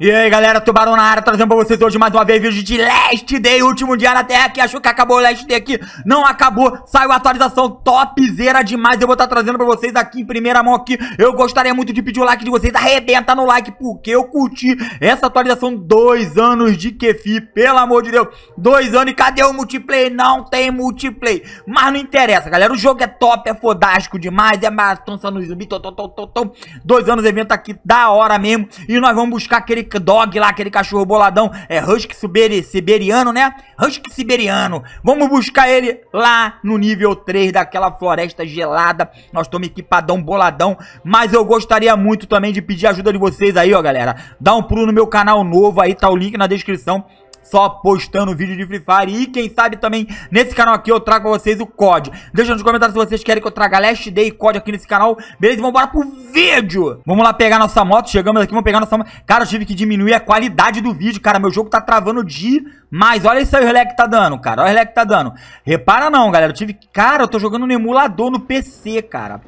E aí galera, Tubarão na área, trazendo pra vocês hoje mais uma vez vídeo de Last Day, último dia na Terra que achou que acabou o Last Day aqui, não acabou, saiu a atualização topzera demais, eu vou estar tá trazendo pra vocês aqui em primeira mão aqui, eu gostaria muito de pedir o like de vocês, arrebenta no like, porque eu curti essa atualização, dois anos de Kefi, pelo amor de Deus, dois anos, e cadê o multiplayer? Não tem multiplayer, mas não interessa galera, o jogo é top, é fodástico demais, é matança no zumbi, tom, tom, tom, tom, tom. dois anos evento aqui, da hora mesmo, e nós vamos buscar aquele dog lá, aquele cachorro boladão, é Husky Siberi, Siberiano, né? Husky Siberiano. Vamos buscar ele lá no nível 3 daquela floresta gelada. Nós estamos equipadão boladão, mas eu gostaria muito também de pedir a ajuda de vocês aí, ó, galera. Dá um pulo no meu canal novo aí, tá o link na descrição só postando vídeo de Free Fire. E quem sabe também, nesse canal aqui, eu trago pra vocês o COD. Deixa nos comentários se vocês querem que eu traga Last Day e COD aqui nesse canal. Beleza? Vamos embora pro vídeo! Vamos lá pegar nossa moto. Chegamos aqui, vamos pegar nossa moto. Cara, eu tive que diminuir a qualidade do vídeo, cara. Meu jogo tá travando demais. Olha isso aí, o relé que tá dando, cara. Olha o relé que tá dando. Repara não, galera. Eu tive... Cara, eu tô jogando no emulador no PC, cara.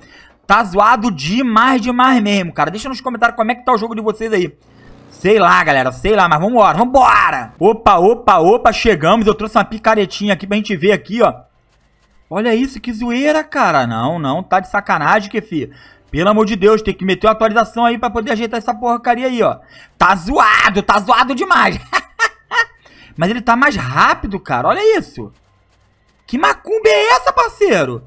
Tá zoado demais, demais mesmo, cara. Deixa nos comentários como é que tá o jogo de vocês aí. Sei lá, galera, sei lá, mas vambora, vambora! Opa, opa, opa, chegamos. Eu trouxe uma picaretinha aqui pra gente ver aqui, ó. Olha isso, que zoeira, cara. Não, não, tá de sacanagem, que Pelo amor de Deus, tem que meter uma atualização aí pra poder ajeitar essa porcaria aí, ó. Tá zoado, tá zoado demais. mas ele tá mais rápido, cara, olha isso. Que macumba é essa, parceiro?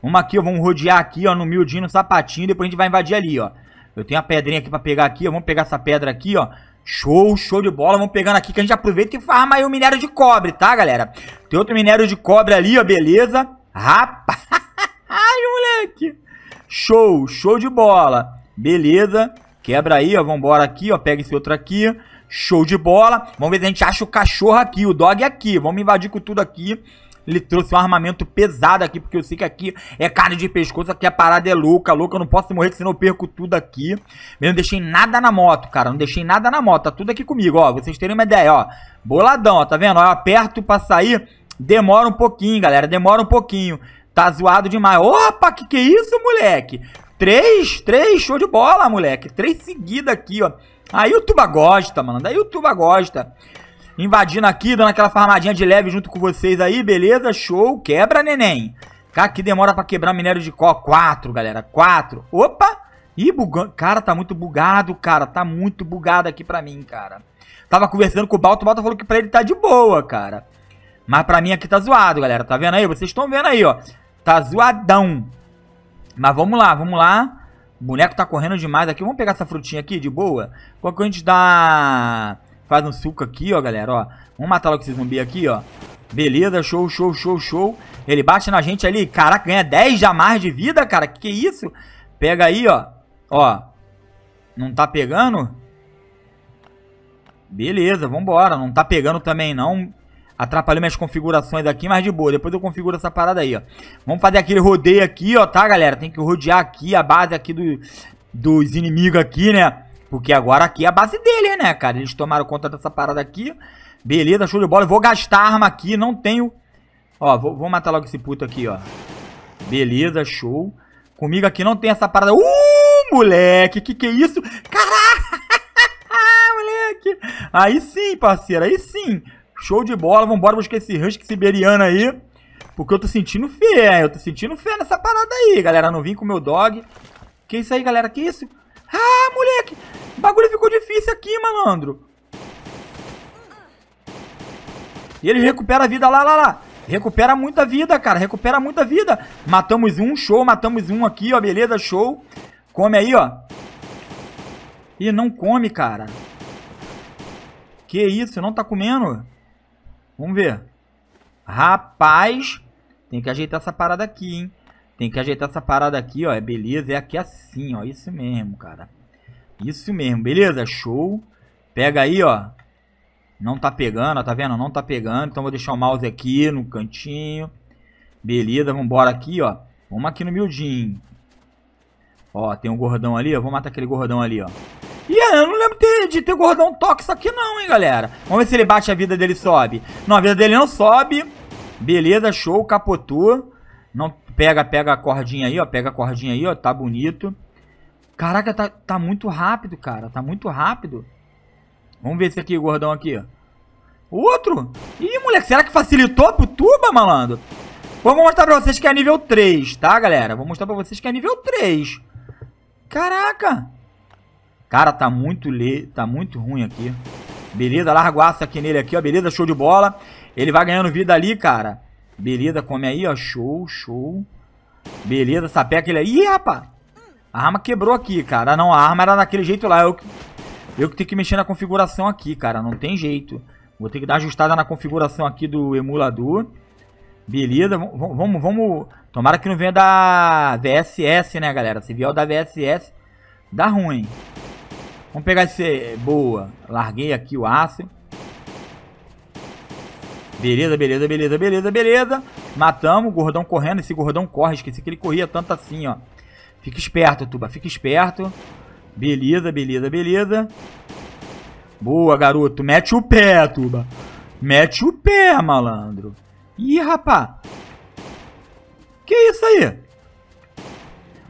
Vamos aqui, ó, vamos rodear aqui, ó, no miudinho, no sapatinho, depois a gente vai invadir ali, ó. Eu tenho a pedrinha aqui pra pegar aqui, ó. Vamos pegar essa pedra aqui, ó. Show, show de bola. Vamos pegando aqui que a gente aproveita e farma aí o minério de cobre, tá, galera? Tem outro minério de cobre ali, ó. Beleza. Rapaz, moleque. Show, show de bola. Beleza. Quebra aí, ó. Vambora aqui, ó. Pega esse outro aqui. Show de bola. Vamos ver se a gente acha o cachorro aqui, o dog aqui. Vamos invadir com tudo aqui. Ele trouxe um armamento pesado aqui, porque eu sei que aqui é carne de pescoço, aqui a parada é louca, louca. Eu não posso morrer, senão eu perco tudo aqui. Eu não deixei nada na moto, cara. Não deixei nada na moto. Tá tudo aqui comigo, ó. Vocês terem uma ideia, ó. Boladão, ó. Tá vendo? eu aperto pra sair. Demora um pouquinho, galera. Demora um pouquinho. Tá zoado demais. Opa, que que é isso, moleque? Três, três, show de bola, moleque. Três seguida aqui, ó. Aí o Tuba gosta, mano. Daí o Tuba gosta invadindo aqui, dando aquela farmadinha de leve junto com vocês aí, beleza? Show, quebra, neném. Cara, que demora pra quebrar minério de cobre. 4, galera, 4. Opa! Ih, bugando. Cara, tá muito bugado, cara. Tá muito bugado aqui pra mim, cara. Tava conversando com o Balto, o Balto falou que pra ele tá de boa, cara. Mas pra mim aqui tá zoado, galera. Tá vendo aí? Vocês estão vendo aí, ó. Tá zoadão. Mas vamos lá, vamos lá. O boneco tá correndo demais aqui. Vamos pegar essa frutinha aqui de boa. Qual que a gente dá Faz um suco aqui, ó, galera, ó. Vamos matar logo esse zumbi aqui, ó. Beleza, show, show, show, show. Ele bate na gente ali. Caraca, ganha 10 já mais de vida, cara. Que que é isso? Pega aí, ó. Ó. Não tá pegando? Beleza, vambora. Não tá pegando também, não. Atrapalhou minhas configurações aqui, mas de boa. Depois eu configuro essa parada aí, ó. Vamos fazer aquele rodeio aqui, ó, tá, galera? Tem que rodear aqui a base aqui do, dos inimigos aqui, né? Porque agora aqui é a base dele, né, cara? Eles tomaram conta dessa parada aqui. Beleza, show de bola. Eu vou gastar arma aqui, não tenho... Ó, vou, vou, matar logo esse puto aqui, ó. Beleza, show. Comigo aqui não tem essa parada... Uh, moleque, que que é isso? Caraca, moleque. Aí sim, parceiro, aí sim. Show de bola, vambora buscar esse Husky siberiano aí. Porque eu tô sentindo fé, eu tô sentindo fé nessa parada aí, galera. Não vim com o meu dog. Que isso aí, galera, que isso? aqui, malandro. E recupera a vida lá, lá, lá. Recupera muita vida, cara. Recupera muita vida. Matamos um, show. Matamos um aqui, ó. Beleza, show. Come aí, ó. Ih, não come, cara. Que isso? Não tá comendo? Vamos ver. Rapaz. Tem que ajeitar essa parada aqui, hein. Tem que ajeitar essa parada aqui, ó. É beleza. É aqui assim, ó. Isso mesmo, cara. Isso mesmo, beleza? Show. Pega aí, ó. Não tá pegando, ó, tá vendo? Não tá pegando. Então vou deixar o mouse aqui no cantinho. Beleza, vambora aqui, ó. Vamos aqui no miudinho. Ó, tem um gordão ali, ó. Vou matar aquele gordão ali, ó. E eu não lembro ter, de ter gordão tóxico aqui não, hein, galera. Vamos ver se ele bate a vida dele sobe. Não, a vida dele não sobe. Beleza, show, capotou. Não, pega, pega a cordinha aí, ó. Pega a cordinha aí, ó. Tá bonito. Caraca, tá, tá muito rápido, cara. Tá muito rápido. Vamos ver esse aqui, gordão aqui. Outro? Ih, moleque, será que facilitou pro tuba, malandro? Vamos mostrar pra vocês que é nível 3, tá, galera? Vou mostrar pra vocês que é nível 3. Caraca. Cara, tá muito, le... tá muito ruim aqui. Beleza, largo o aço aqui nele aqui, ó. Beleza, show de bola. Ele vai ganhando vida ali, cara. Beleza, come aí, ó. Show, show. Beleza, sapeca ele aí. Ih, rapaz. A arma quebrou aqui, cara. não, a arma era daquele jeito lá. Eu, eu que tenho que mexer na configuração aqui, cara. Não tem jeito. Vou ter que dar ajustada na configuração aqui do emulador. Beleza, vamos, vamos, vamos... Tomara que não venha da VSS, né, galera? Se vier o da VSS, dá ruim. Vamos pegar esse... Boa. Larguei aqui o aço. Beleza, beleza, beleza, beleza, beleza. Matamos, gordão correndo. Esse gordão corre, esqueci que ele corria tanto assim, ó. Fica esperto, Tuba. Fica esperto. Beleza, beleza, beleza. Boa, garoto. Mete o pé, Tuba. Mete o pé, malandro. Ih, rapá. Que isso aí?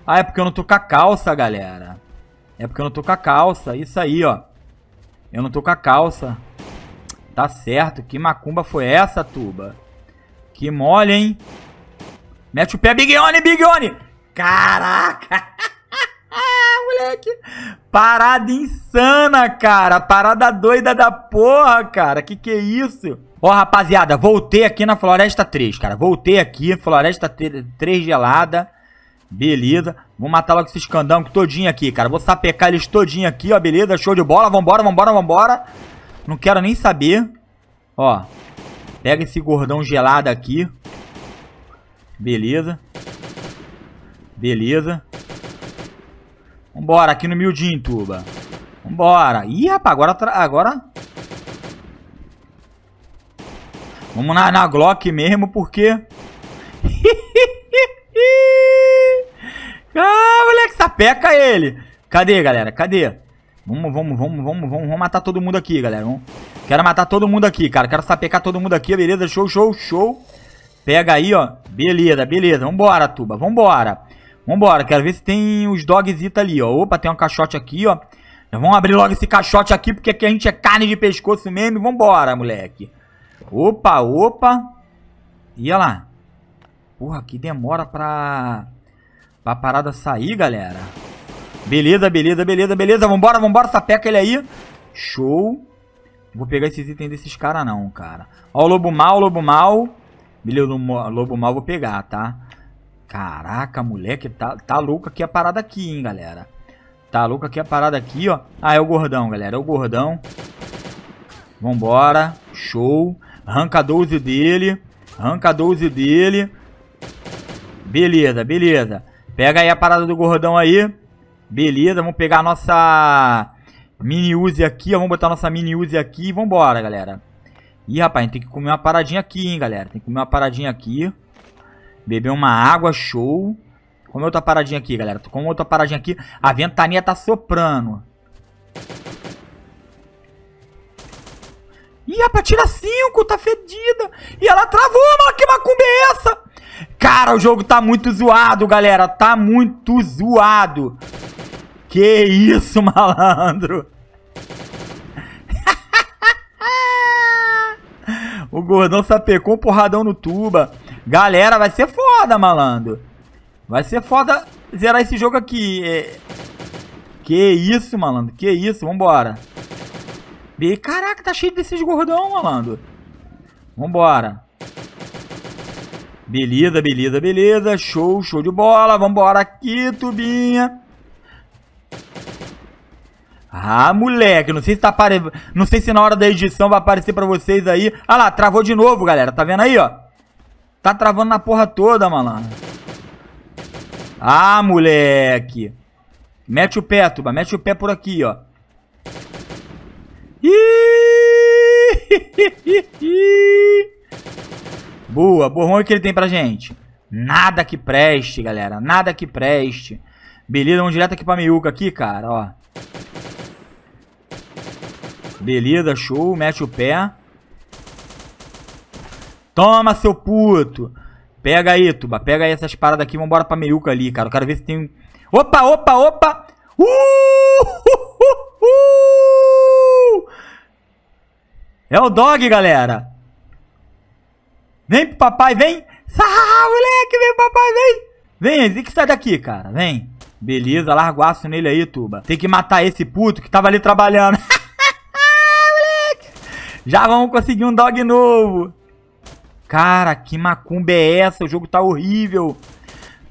Ah, é porque eu não tô com a calça, galera. É porque eu não tô com a calça. Isso aí, ó. Eu não tô com a calça. Tá certo. Que macumba foi essa, Tuba? Que mole, hein? Mete o pé, Big One, Big One! Caraca! Moleque! Parada insana, cara! Parada doida da porra, cara! Que que é isso? Ó, rapaziada, voltei aqui na Floresta 3, cara. Voltei aqui, Floresta 3 gelada. Beleza. Vou matar logo esses candangos todinho aqui, cara. Vou sapecar eles todinho aqui, ó. Beleza, show de bola. Vambora, vambora, vambora. Não quero nem saber. Ó. Pega esse gordão gelado aqui. Beleza. Beleza. Vambora, aqui no miudinho, tuba. Vambora. Ih, rapaz, agora... agora... Vamos na, na Glock mesmo, porque... ah, moleque, sapeca ele. Cadê, galera? Cadê? Vamos, vamos, vamos, vamos, vamos, matar todo mundo aqui, galera. Vamos... Quero matar todo mundo aqui, cara. Quero sapecar todo mundo aqui, beleza? Show, show, show. Pega aí, ó. Beleza, beleza. Vambora, tuba. Vambora. Vambora, quero ver se tem os dogzita ali, ó. Opa, tem um caixote aqui, ó. vamos abrir logo esse caixote aqui, porque aqui a gente é carne de pescoço mesmo. Vambora, moleque. Opa, opa. E olha lá. Porra, que demora pra... Pra parada sair, galera. Beleza, beleza, beleza, beleza. Vambora, vambora, sapeca ele aí. Show. Não vou pegar esses itens desses caras não, cara. Ó, o lobo mal, o lobo mal. Beleza, o lobo mal vou pegar, Tá? Caraca, moleque, tá, tá louco aqui a parada aqui, hein, galera. Tá louco aqui a parada aqui, ó. Ah, é o gordão, galera, é o gordão. Vambora, show. Arranca 12 dele, arranca 12 dele. Beleza, beleza. Pega aí a parada do gordão aí. Beleza, vamos pegar a nossa mini use aqui, ó. Vamos botar a nossa mini use aqui e vambora, galera. Ih, rapaz, tem que comer uma paradinha aqui, hein, galera. Tem que comer uma paradinha aqui bebeu uma água, show. Como eu tô paradinho aqui, galera. Como eu tô paradinho aqui, a ventania tá soprando. Ih, rapaz, tira 5, tá fedida. E ela travou, mano, que macumba é essa? Cara, o jogo tá muito zoado, galera. Tá muito zoado. Que isso, malandro. o gordão sapecou um porradão no tuba. Galera, vai ser foda, malandro. Vai ser foda zerar esse jogo aqui. É... Que isso, malandro. Que isso. Vambora. E, caraca, tá cheio desses gordão, malandro. Vambora. Beleza, beleza, beleza. Show, show de bola. Vambora aqui, tubinha. Ah, moleque, não sei se tá apare... não sei se na hora da edição vai aparecer pra vocês aí. Ah lá, travou de novo, galera. Tá vendo aí, ó? Tá travando na porra toda, malandro. Ah, moleque. Mete o pé, tuba. Mete o pé por aqui, ó. Boa. Borrão, é que ele tem pra gente? Nada que preste, galera. Nada que preste. Beleza, vamos direto aqui pra meiuca aqui, cara, ó. Beleza, show. Mete o pé. Toma, seu puto! Pega aí, Tuba. Pega aí essas paradas aqui. Vambora pra meiuca ali, cara. Eu quero ver se tem... Opa, opa, opa! Uh! uh, uh, É o dog, galera. Vem pro papai, vem. Ah, moleque, vem pro papai, vem. Vem, Zic, sai tá daqui, cara. Vem. Beleza, aço nele aí, Tuba. Tem que matar esse puto que tava ali trabalhando. moleque. Já vamos conseguir um dog novo. Cara, que macumba é essa? O jogo tá horrível.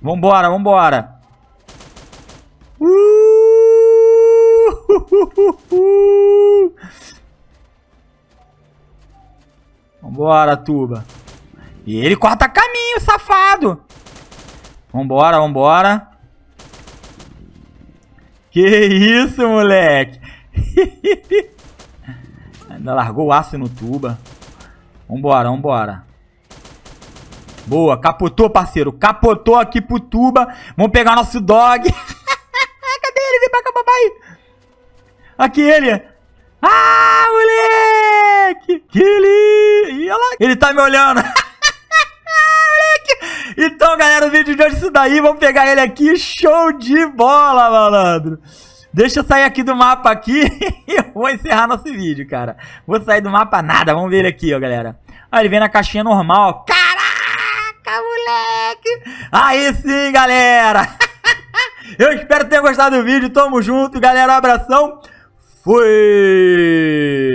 Vambora, vambora. Uh! Vambora, Tuba. E ele corta caminho, safado. Vambora, vambora. Que isso, moleque. Ainda largou o aço no Tuba. Vambora, vambora. Boa, capotou, parceiro. Capotou aqui pro tuba. Vamos pegar nosso dog. Cadê ele? Vem pra cá, papai. Aqui ele. Ah, moleque. Que lindo. Ele tá me olhando. Então, galera, o vídeo de hoje é isso daí. Vamos pegar ele aqui. Show de bola, malandro. Deixa eu sair aqui do mapa aqui e eu vou encerrar nosso vídeo, cara. Vou sair do mapa nada. Vamos ver ele aqui, ó, galera. Ó, ele vem na caixinha normal, ó. Caraca, moleque! Aí sim, galera! Eu espero que tenham gostado do vídeo. Tamo junto, galera. Abração. Fui!